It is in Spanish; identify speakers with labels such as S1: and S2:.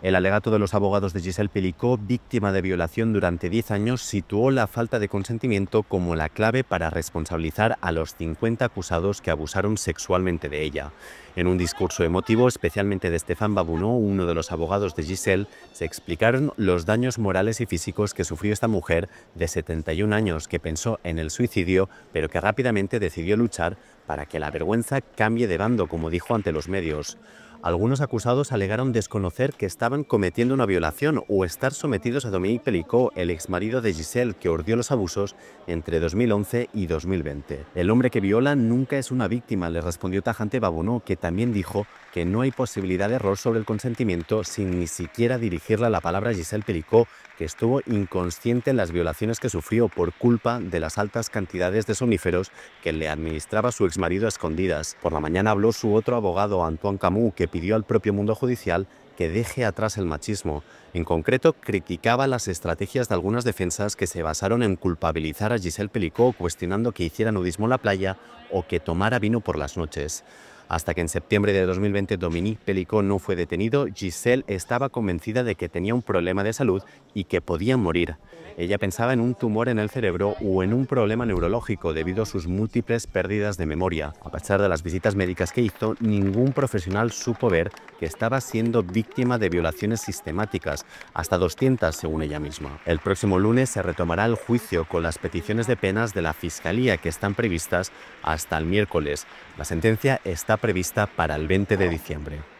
S1: El alegato de los abogados de Giselle Pelicot, víctima de violación durante 10 años, situó la falta de consentimiento como la clave para responsabilizar a los 50 acusados que abusaron sexualmente de ella. En un discurso emotivo, especialmente de Stéphane Babounot, uno de los abogados de Giselle, se explicaron los daños morales y físicos que sufrió esta mujer de 71 años que pensó en el suicidio, pero que rápidamente decidió luchar para que la vergüenza cambie de bando, como dijo ante los medios. Algunos acusados alegaron desconocer que estaban cometiendo una violación o estar sometidos a Dominique Pelicot, el exmarido de Giselle que ordió los abusos entre 2011 y 2020. El hombre que viola nunca es una víctima, le respondió tajante Babonó, que también dijo que no hay posibilidad de error sobre el consentimiento sin ni siquiera dirigirle la palabra a Giselle Pelicot, que estuvo inconsciente en las violaciones que sufrió por culpa de las altas cantidades de soníferos que le administraba su exmarido a escondidas. Por la mañana habló su otro abogado, Antoine Camus, que pidió al propio mundo judicial que deje atrás el machismo. En concreto, criticaba las estrategias de algunas defensas que se basaron en culpabilizar a Giselle Pelicó cuestionando que hiciera nudismo en la playa o que tomara vino por las noches. Hasta que en septiembre de 2020 Dominique Pelicot no fue detenido, Giselle estaba convencida de que tenía un problema de salud y que podía morir. Ella pensaba en un tumor en el cerebro o en un problema neurológico debido a sus múltiples pérdidas de memoria. A pesar de las visitas médicas que hizo, ningún profesional supo ver que estaba siendo víctima de violaciones sistemáticas, hasta 200 según ella misma. El próximo lunes se retomará el juicio con las peticiones de penas de la Fiscalía que están previstas hasta el miércoles. La sentencia está prevista para el 20 de diciembre.